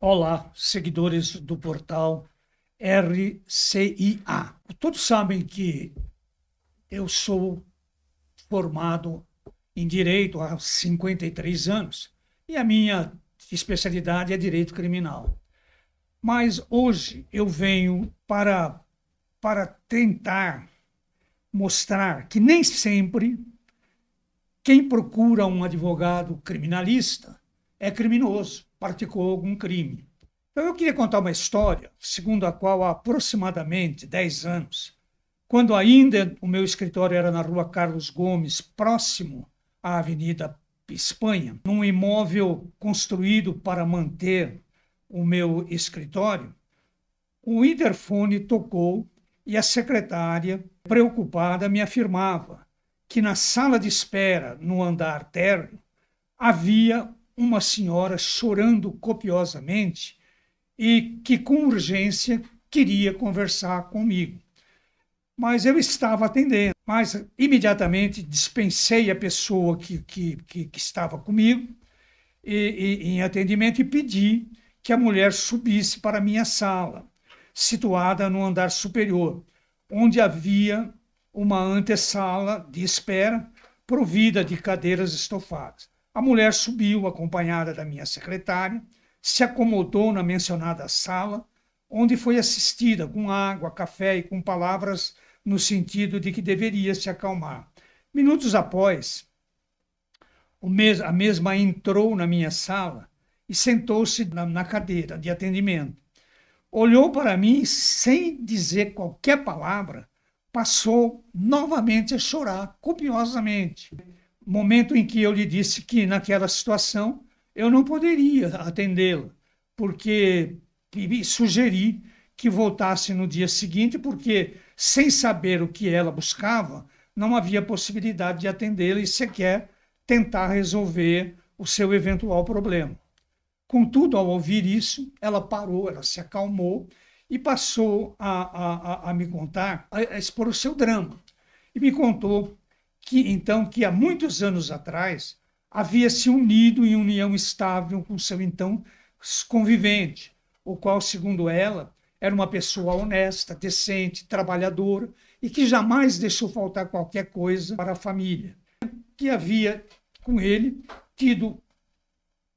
Olá, seguidores do portal RCIA. Todos sabem que eu sou formado em direito há 53 anos e a minha especialidade é direito criminal. Mas hoje eu venho para, para tentar mostrar que nem sempre quem procura um advogado criminalista é criminoso praticou algum crime. Então, eu queria contar uma história, segundo a qual, há aproximadamente 10 anos, quando ainda o meu escritório era na rua Carlos Gomes, próximo à Avenida Espanha, num imóvel construído para manter o meu escritório, o interfone tocou e a secretária, preocupada, me afirmava que na sala de espera, no andar térreo, havia uma senhora chorando copiosamente e que com urgência queria conversar comigo. Mas eu estava atendendo, mas imediatamente dispensei a pessoa que, que, que, que estava comigo e, e, em atendimento e pedi que a mulher subisse para a minha sala, situada no andar superior, onde havia uma antessala de espera provida de cadeiras estofadas. A mulher subiu, acompanhada da minha secretária, se acomodou na mencionada sala, onde foi assistida com água, café e com palavras no sentido de que deveria se acalmar. Minutos após, mes a mesma entrou na minha sala e sentou-se na, na cadeira de atendimento. Olhou para mim sem dizer qualquer palavra, passou novamente a chorar copiosamente momento em que eu lhe disse que, naquela situação, eu não poderia atendê-la, porque sugeri que voltasse no dia seguinte, porque, sem saber o que ela buscava, não havia possibilidade de atendê-la e sequer tentar resolver o seu eventual problema. Contudo, ao ouvir isso, ela parou, ela se acalmou e passou a, a, a me contar, a expor o seu drama. E me contou que então que há muitos anos atrás havia se unido em união estável com seu então convivente, o qual, segundo ela, era uma pessoa honesta, decente, trabalhadora e que jamais deixou faltar qualquer coisa para a família. Que havia com ele tido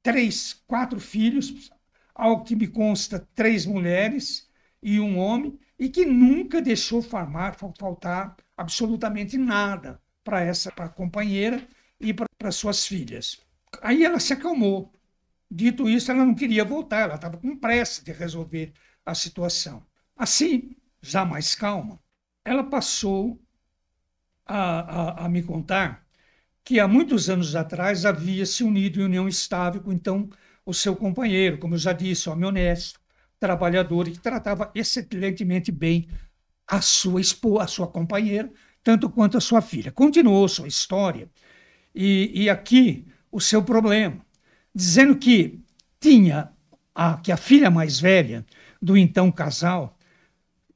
três, quatro filhos, ao que me consta, três mulheres e um homem, e que nunca deixou farmar, faltar absolutamente nada para essa pra companheira e para suas filhas. Aí ela se acalmou. Dito isso, ela não queria voltar, ela estava com pressa de resolver a situação. Assim, já mais calma, ela passou a, a, a me contar que há muitos anos atrás havia se unido em união estável com então o seu companheiro, como eu já disse, homem honesto, trabalhador e que tratava excelentemente bem a sua esposa, a sua companheira, tanto quanto a sua filha. Continuou sua história e, e aqui o seu problema, dizendo que tinha a, que a filha mais velha do então casal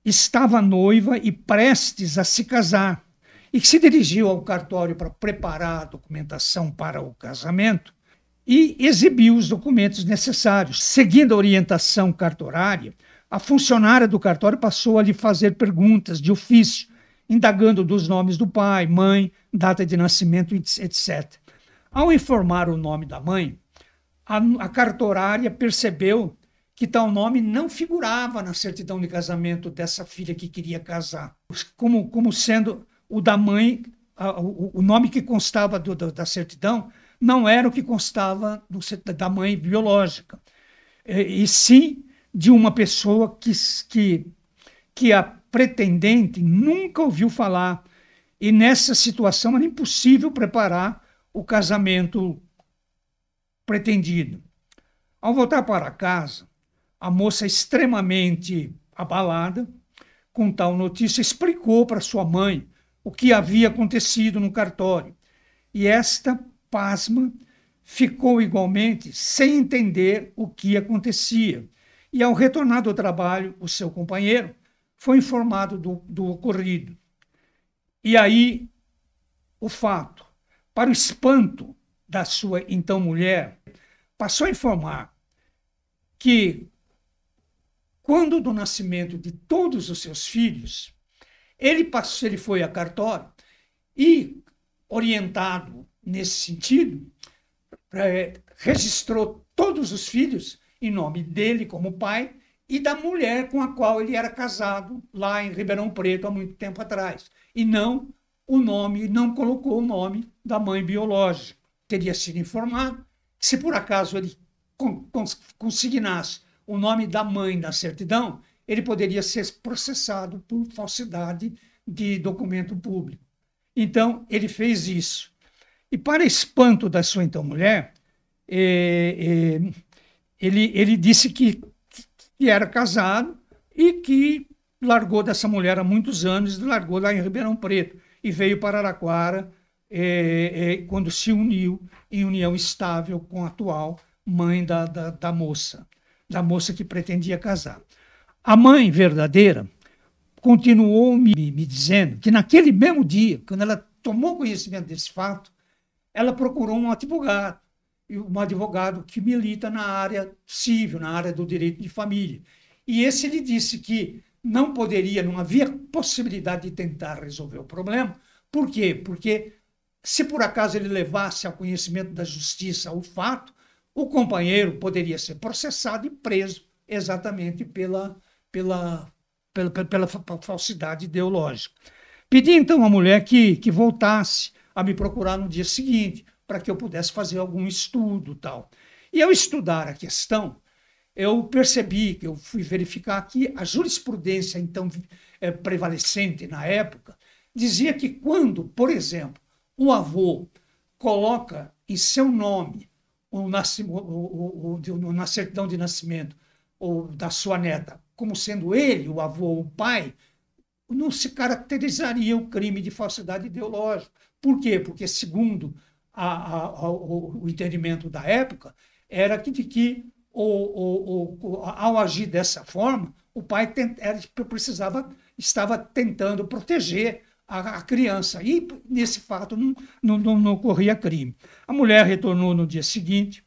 estava noiva e prestes a se casar e que se dirigiu ao cartório para preparar a documentação para o casamento e exibiu os documentos necessários. Seguindo a orientação cartorária, a funcionária do cartório passou a lhe fazer perguntas de ofício indagando dos nomes do pai, mãe, data de nascimento, etc. Ao informar o nome da mãe, a, a cartorária percebeu que tal nome não figurava na certidão de casamento dessa filha que queria casar, como, como sendo o da mãe, a, o, o, nome que constava do, do, da certidão não era o que constava do, da mãe biológica, e, e sim de uma pessoa que, que, que a pretendente nunca ouviu falar, e nessa situação era impossível preparar o casamento pretendido. Ao voltar para casa, a moça, extremamente abalada, com tal notícia, explicou para sua mãe o que havia acontecido no cartório. E esta, pasma, ficou igualmente sem entender o que acontecia. E ao retornar do trabalho, o seu companheiro foi informado do, do ocorrido. E aí, o fato, para o espanto da sua então mulher, passou a informar que, quando do nascimento de todos os seus filhos, ele, passou, ele foi a cartório e, orientado nesse sentido, eh, registrou todos os filhos em nome dele como pai e da mulher com a qual ele era casado lá em Ribeirão Preto há muito tempo atrás. E não o nome, não colocou o nome da mãe biológica. Teria sido informado que, se por acaso ele consignasse o nome da mãe da certidão, ele poderia ser processado por falsidade de documento público. Então, ele fez isso. E, para espanto da sua então mulher, eh, eh, ele, ele disse que que era casado e que largou dessa mulher há muitos anos, largou lá em Ribeirão Preto e veio para Araquara é, é, quando se uniu em união estável com a atual mãe da, da, da moça, da moça que pretendia casar. A mãe verdadeira continuou me, me dizendo que naquele mesmo dia, quando ela tomou conhecimento desse fato, ela procurou um advogado um advogado que milita na área civil, na área do direito de família. E esse lhe disse que não poderia, não havia possibilidade de tentar resolver o problema. Por quê? Porque se por acaso ele levasse ao conhecimento da justiça o fato, o companheiro poderia ser processado e preso exatamente pela, pela, pela, pela, pela falsidade ideológica. Pedi então à mulher que, que voltasse a me procurar no dia seguinte para que eu pudesse fazer algum estudo tal. E ao estudar a questão, eu percebi que eu fui verificar que a jurisprudência então é, prevalecente na época dizia que quando, por exemplo, um avô coloca em seu nome o, nasce, o, o, o, na certidão de nascimento ou da sua neta como sendo ele o avô ou o pai, não se caracterizaria o crime de falsidade ideológica. Por quê? Porque segundo a, a, a, o, o, entendimento da época era que, de que o, o, ao agir dessa forma, o pai era, precisava, estava tentando proteger a, criança. E nesse fato não, não, não, não ocorria crime. A mulher retornou no dia seguinte,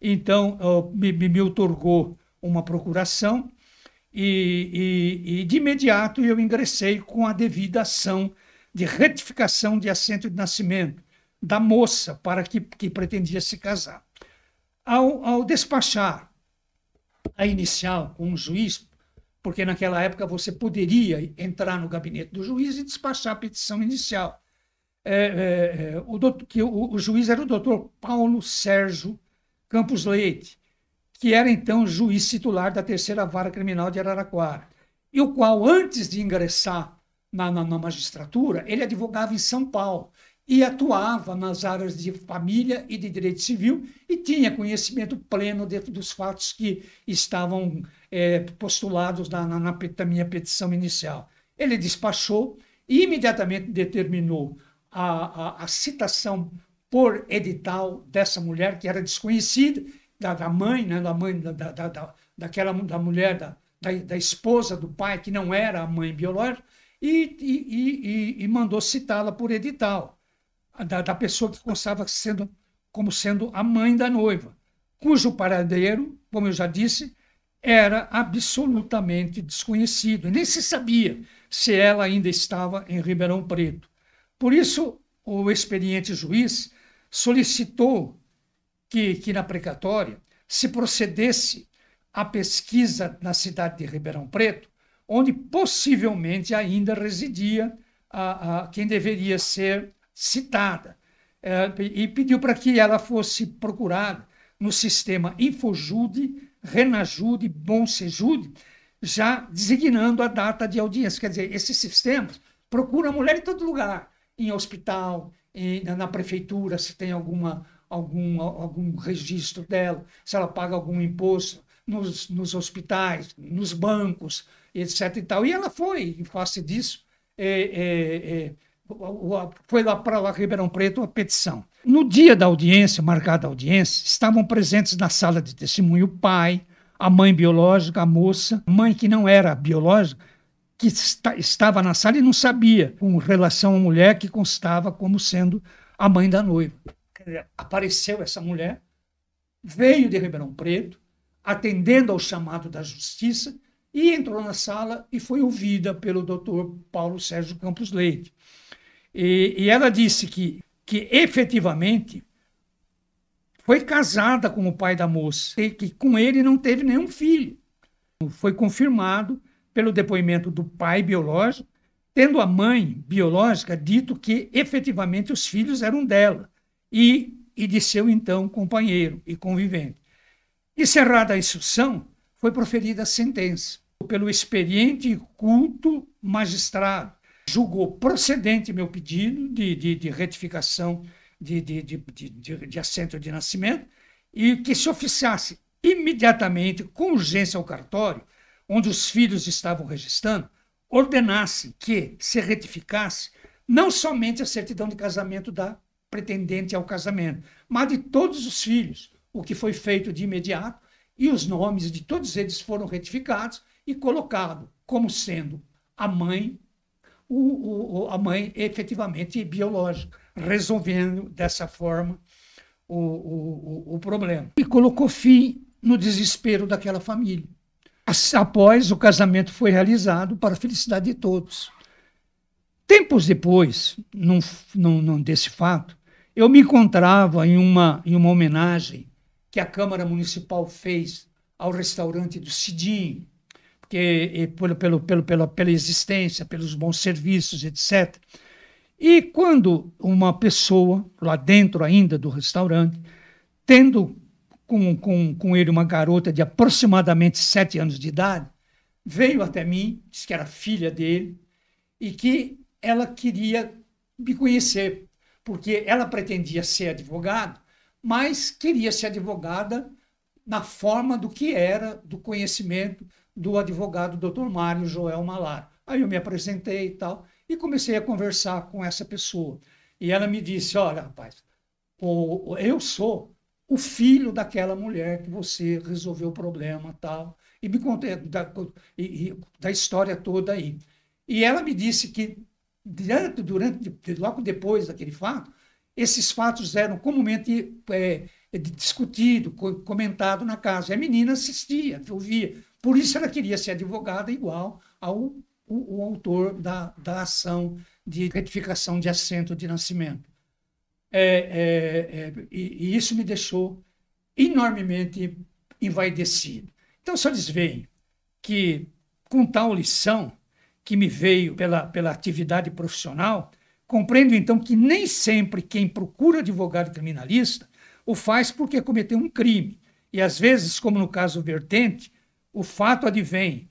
então me, me, otorgou uma procuração e, e, e, de imediato eu ingressei com a devida ação de retificação de assento de nascimento, da moça para que, que pretendia se casar. Ao, ao despachar a inicial com um juiz, porque naquela época você poderia entrar no gabinete do juiz e despachar a petição inicial. É, é, é, o, doutor, que o, o, juiz era o doutor Paulo Sérgio Campos Leite, que era então juiz titular da terceira vara criminal de Araraquara, e o qual, antes de ingressar na, na, na magistratura, ele advogava em São Paulo e atuava nas áreas de família e de direito civil e tinha conhecimento pleno dentro dos fatos que estavam é, postulados na, na, na minha petição inicial. Ele despachou e imediatamente determinou a, a, a, citação por edital dessa mulher que era desconhecida, da, da mãe, né, da mãe da, da, da, daquela da mulher, da, da, da, esposa do pai, que não era a mãe biológica, e, e, e, e mandou citá-la por edital da, da pessoa que constava sendo, como sendo a mãe da noiva, cujo paradeiro, como eu já disse, era absolutamente desconhecido e nem se sabia se ela ainda estava em Ribeirão Preto. Por isso, o experiente juiz solicitou que, que na precatória se procedesse à pesquisa na cidade de Ribeirão Preto, onde possivelmente ainda residia a, a quem deveria ser citada, é, e pediu para que ela fosse procurada no sistema Infojude, Renajude, Bonsejude, já designando a data de audiência. Quer dizer, esses sistemas procuram a mulher em todo lugar, em hospital, em, na prefeitura, se tem alguma, algum, algum registro dela, se ela paga algum imposto, nos, nos hospitais, nos bancos, etc. E, tal. e ela foi, em face disso, é, é, é, foi lá para lá, Ribeirão Preto, uma petição. No dia da audiência, marcada a audiência, estavam presentes na sala de testemunho o pai, a mãe biológica, a moça, a mãe que não era biológica, que está, estava na sala e não sabia, com relação à mulher que constava como sendo a mãe da noiva. Apareceu essa mulher, veio de Ribeirão Preto, atendendo ao chamado da justiça, e entrou na sala e foi ouvida pelo doutor Paulo Sérgio Campos Leite. E, e ela disse que, que efetivamente foi casada com o pai da moça e que com ele não teve nenhum filho. Foi confirmado pelo depoimento do pai biológico, tendo a mãe biológica dito que efetivamente os filhos eram dela e, e de seu então companheiro e convivente. Encerrada a instrução, foi proferida a sentença pelo experiente e culto magistrado, julgou procedente meu pedido de, de, de retificação de, de, de, de, de assento de nascimento e que se oficiasse imediatamente, com urgência ao cartório, onde os filhos estavam registrando, ordenasse que se retificasse não somente a certidão de casamento da pretendente ao casamento, mas de todos os filhos, o que foi feito de imediato, e os nomes de todos eles foram retificados e colocado como sendo a mãe o, o, a mãe efetivamente biológica, resolvendo dessa forma o, o, o problema. E colocou fim no desespero daquela família. Após o casamento foi realizado para a felicidade de todos. Tempos depois, num, num, num desse fato, eu me encontrava em uma, em uma homenagem que a Câmara Municipal fez ao restaurante do Cidinho, porque pelo, pelo, pelo, pela, pela existência, pelos bons serviços, etc. E quando uma pessoa, lá dentro ainda do restaurante, tendo com, com, com ele uma garota de aproximadamente sete anos de idade, veio até mim, disse que era filha dele e que ela queria me conhecer, porque ela pretendia ser advogado, mas queria ser advogada na forma do que era, do conhecimento, do advogado Dr. Mário Joel Malar. Aí eu me apresentei e tal, e comecei a conversar com essa pessoa. E ela me disse: Olha, rapaz, o, eu sou o filho daquela mulher que você resolveu o problema tal. E me contei é, da, e, da história toda aí. E ela me disse que, durante, durante, logo depois daquele fato, esses fatos eram comumente é, discutidos, comentados na casa. E a menina assistia, ouvia por isso ela queria ser advogada igual ao o, o autor da, da ação de retificação de assento de nascimento. É, é, é, e, e, isso me deixou enormemente envaidecido. Então, só eles veem que, com tal lição que me veio pela, pela atividade profissional, compreendo então que nem sempre quem procura advogado criminalista o faz porque cometeu um crime. E às vezes, como no caso Vertente, o fato advém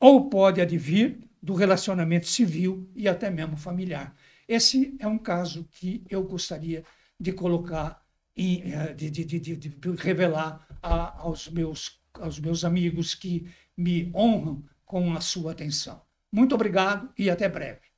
ou pode advir do relacionamento civil e até mesmo familiar. Esse é um caso que eu gostaria de colocar eh, e de, de, de, de revelar a, aos, meus, aos meus amigos que me honram com a sua atenção. Muito obrigado e até breve.